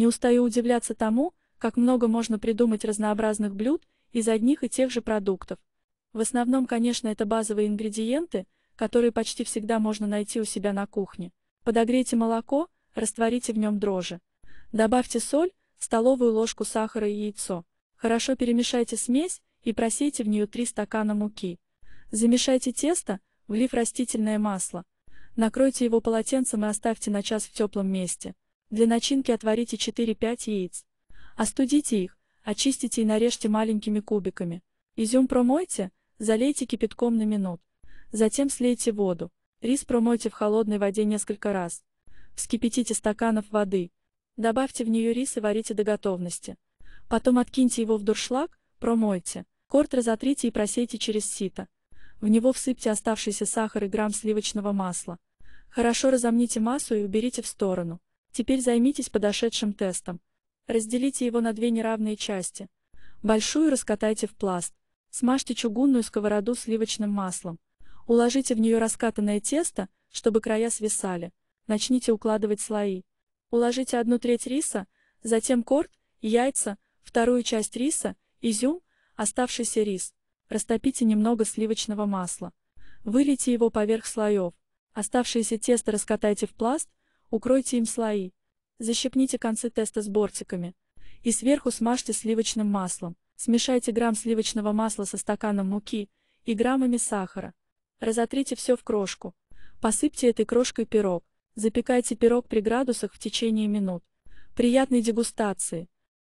Не устаю удивляться тому, как много можно придумать разнообразных блюд из одних и тех же продуктов. В основном, конечно, это базовые ингредиенты, которые почти всегда можно найти у себя на кухне. Подогрейте молоко, растворите в нем дрожжи. Добавьте соль, столовую ложку сахара и яйцо. Хорошо перемешайте смесь и просейте в нее 3 стакана муки. Замешайте тесто, влив растительное масло. Накройте его полотенцем и оставьте на час в теплом месте. Для начинки отварите 4-5 яиц. Остудите их, очистите и нарежьте маленькими кубиками. Изюм промойте, залейте кипятком на минут. Затем слейте воду. Рис промойте в холодной воде несколько раз. Вскипятите стаканов воды. Добавьте в нее рис и варите до готовности. Потом откиньте его в дуршлаг, промойте. Корт разотрите и просейте через сито. В него всыпьте оставшийся сахар и грамм сливочного масла. Хорошо разомните массу и уберите в сторону. Теперь займитесь подошедшим тестом. Разделите его на две неравные части. Большую раскатайте в пласт. Смажьте чугунную сковороду сливочным маслом. Уложите в нее раскатанное тесто, чтобы края свисали. Начните укладывать слои. Уложите одну треть риса, затем корт, яйца, вторую часть риса, изюм, оставшийся рис. Растопите немного сливочного масла. Вылейте его поверх слоев. Оставшееся тесто раскатайте в пласт, укройте им слои. Защипните концы теста с бортиками. И сверху смажьте сливочным маслом. Смешайте грамм сливочного масла со стаканом муки и граммами сахара. Разотрите все в крошку. Посыпьте этой крошкой пирог. Запекайте пирог при градусах в течение минут. Приятной дегустации!